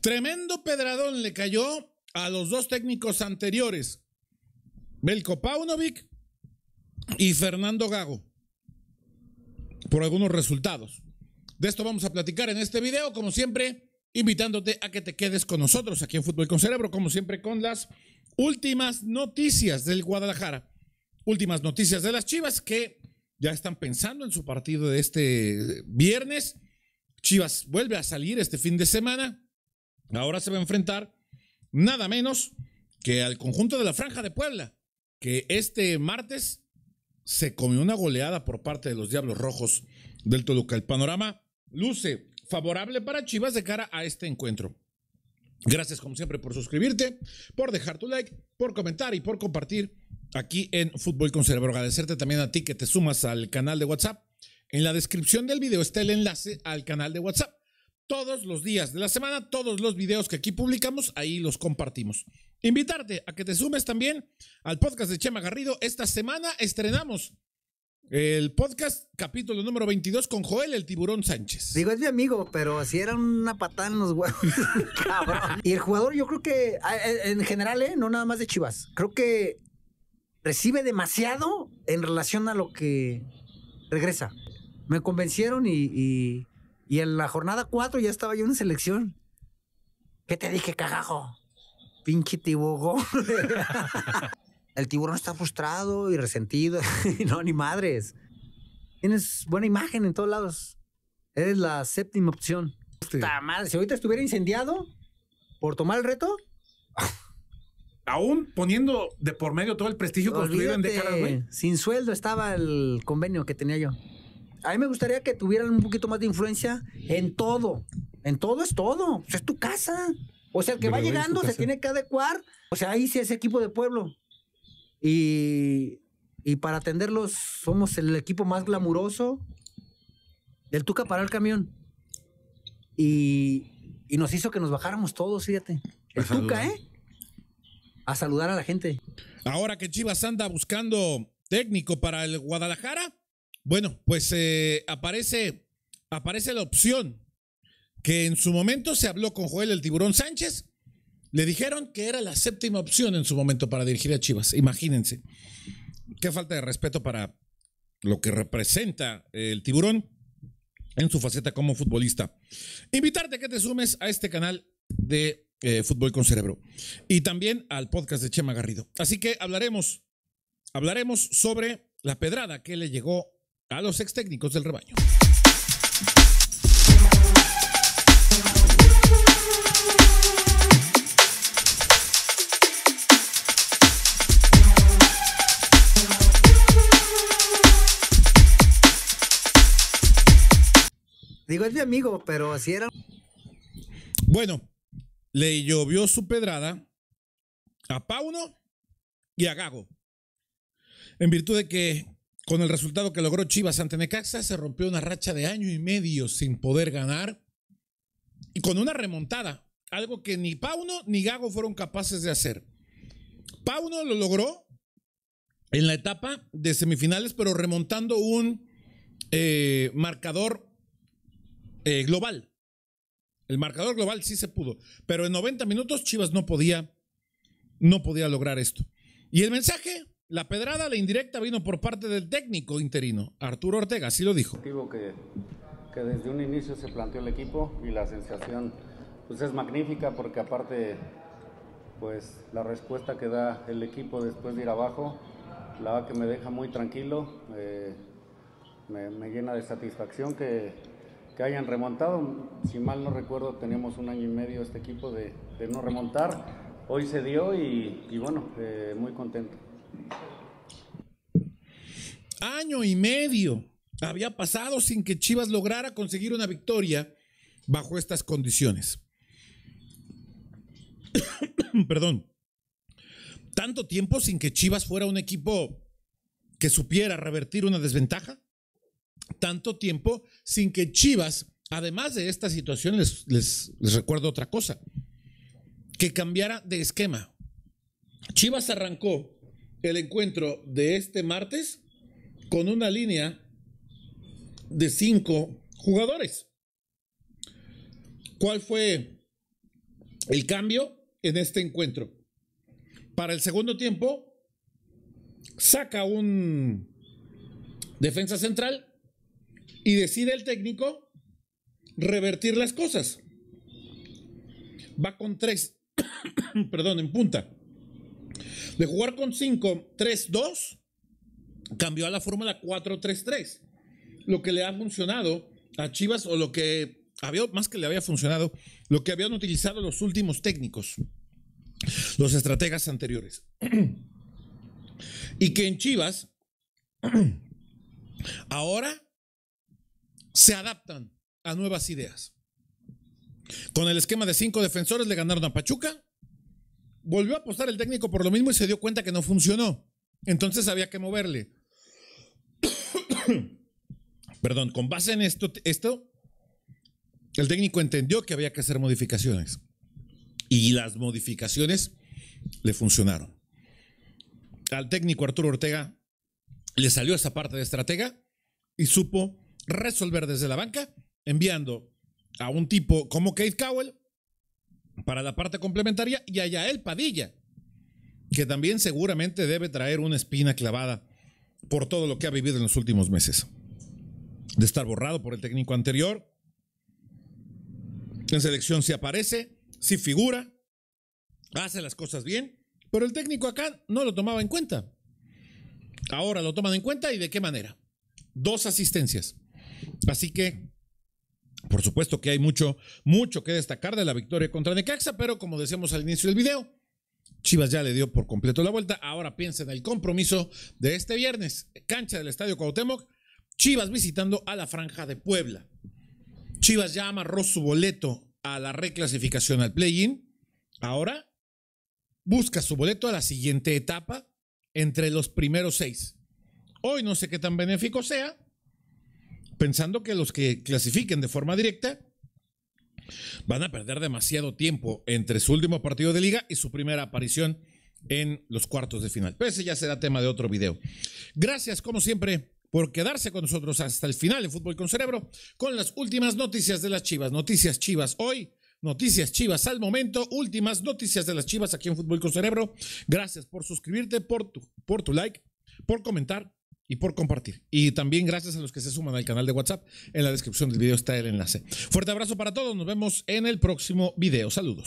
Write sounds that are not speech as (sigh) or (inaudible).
Tremendo pedradón le cayó a los dos técnicos anteriores, Belko Paunovic y Fernando Gago, por algunos resultados. De esto vamos a platicar en este video, como siempre, invitándote a que te quedes con nosotros aquí en Fútbol con Cerebro, como siempre, con las últimas noticias del Guadalajara. Últimas noticias de las Chivas que ya están pensando en su partido de este viernes. Chivas vuelve a salir este fin de semana Ahora se va a enfrentar nada menos que al conjunto de la Franja de Puebla, que este martes se comió una goleada por parte de los Diablos Rojos del Toluca. El panorama luce favorable para Chivas de cara a este encuentro. Gracias como siempre por suscribirte, por dejar tu like, por comentar y por compartir aquí en Fútbol con Cerebro. Agradecerte también a ti que te sumas al canal de WhatsApp. En la descripción del video está el enlace al canal de WhatsApp todos los días de la semana, todos los videos que aquí publicamos, ahí los compartimos. Invitarte a que te sumes también al podcast de Chema Garrido. Esta semana estrenamos el podcast, capítulo número 22, con Joel el Tiburón Sánchez. Digo, es mi amigo, pero si era una patada en los huevos. (laughs) Cabrón. Y el jugador, yo creo que, en general, ¿eh? no nada más de Chivas. Creo que recibe demasiado en relación a lo que regresa. Me convencieron y y en la jornada 4 ya estaba yo en selección. ¿Qué te dije, cagajo? Pinche tiburón. (laughs) el tiburón está frustrado y resentido. (laughs) no, ni madres. Tienes buena imagen en todos lados. Eres la séptima opción. Está madre, si ahorita estuviera incendiado por tomar el reto. (laughs) Aún poniendo de por medio todo el prestigio construido en décadas, güey. Sin sueldo estaba el convenio que tenía yo a mí me gustaría que tuvieran un poquito más de influencia en todo. En todo es todo. Pues, es tu casa. O sea, el que va llegando se tiene que adecuar. O sea, ahí sí es equipo de pueblo. Y, y para atenderlos, somos el equipo más glamuroso. El Tuca para el camión. Y, y nos hizo que nos bajáramos todos, fíjate. El Tuca, ¿eh? A saludar a la gente. Ahora que Chivas anda buscando técnico para el Guadalajara, bueno, pues eh, aparece, aparece la opción que en su momento se habló con Joel el Tiburón Sánchez. Le dijeron que era la séptima opción en su momento para dirigir a Chivas. Imagínense. Qué falta de respeto para lo que representa el tiburón en su faceta como futbolista. Invitarte a que te sumes a este canal de eh, Fútbol con Cerebro y también al podcast de Chema Garrido. Así que hablaremos, hablaremos sobre la pedrada que le llegó a los ex técnicos del rebaño. Digo, es mi amigo, pero así era. Bueno, le llovió su pedrada a Pauno y a Gago. En virtud de que con el resultado que logró Chivas ante Necaxa, se rompió una racha de año y medio sin poder ganar y con una remontada, algo que ni Pauno ni Gago fueron capaces de hacer. Pauno lo logró en la etapa de semifinales, pero remontando un eh, marcador eh, global. El marcador global sí se pudo, pero en 90 minutos Chivas no podía, no podía lograr esto. Y el mensaje, la pedrada, la indirecta, vino por parte del técnico interino, Arturo Ortega, así lo dijo. Que, que desde un inicio se planteó el equipo y la sensación pues es magnífica porque aparte pues la respuesta que da el equipo después de ir abajo, la que me deja muy tranquilo, eh, me, llena de satisfacción que, hayan remontado. Si mal no recuerdo, teníamos un año y medio este equipo de, no remontar. Hoy se dio y, bueno, eh, muy contento. Año y medio había pasado sin que Chivas lograra conseguir una victoria bajo estas condiciones. (coughs) Perdón. Tanto tiempo sin que Chivas fuera un equipo que supiera revertir una desventaja. Tanto tiempo sin que Chivas, además de esta situación, les, recuerdo otra cosa, que cambiara de esquema. Chivas arrancó el encuentro de este martes con una línea de cinco jugadores. ¿Cuál fue el cambio en este encuentro? Para el segundo tiempo, saca un defensa central y decide el técnico revertir las cosas. Va con tres, (coughs) perdón, en punta. De jugar con 5-3-2, cambió a la fórmula 4-3-3. Lo que le ha funcionado a Chivas o lo que había, más que le había funcionado, lo que habían utilizado los últimos técnicos, los estrategas anteriores. (clears throat) y que en Chivas, (clears throat) ahora se adaptan a nuevas ideas. Con el esquema de cinco defensores le ganaron a Pachuca, volvió a apostar el técnico por lo mismo y se dio cuenta que no funcionó. Entonces había que moverle. (coughs) Perdón, con base en esto, esto, el técnico entendió que había que hacer modificaciones. Y las modificaciones le funcionaron. Al técnico Arturo Ortega le salió esa parte de estratega y supo resolver desde la banca, enviando a un tipo como Keith Cowell para la parte complementaria y allá el Padilla, que también seguramente debe traer una espina clavada por todo lo que ha vivido en los últimos meses. De estar borrado por el técnico anterior. En selección si aparece, si figura, hace las cosas bien, pero el técnico acá no lo tomaba en cuenta. Ahora lo toman en cuenta y de qué manera. Dos asistencias. Así que por supuesto que hay mucho, mucho que destacar de la victoria contra Necaxa, pero como decíamos al inicio del video, Chivas ya le dio por completo la vuelta. Ahora piensa en el compromiso de este viernes, cancha del Estadio Cuauhtémoc, Chivas visitando a la Franja de Puebla. Chivas ya amarró su boleto a la reclasificación al play-in. Ahora busca su boleto a la siguiente etapa entre los primeros seis. Hoy no sé qué tan benéfico sea, pensando que los que clasifiquen de forma directa van a perder demasiado tiempo entre su último partido de liga y su primera aparición en los cuartos de final. Pero ese ya será tema de otro video. Gracias, como siempre, por quedarse con nosotros hasta el final de Fútbol con Cerebro con las últimas noticias de las Chivas. Noticias Chivas hoy. Noticias Chivas al momento, últimas noticias de las Chivas aquí en Fútbol con Cerebro. Gracias por suscribirte, por tu, por tu like, por comentar, y por compartir. Y también gracias a los que se suman al canal de WhatsApp. En la descripción del video está el enlace. Fuerte abrazo para todos. Nos vemos en el próximo video. Saludos.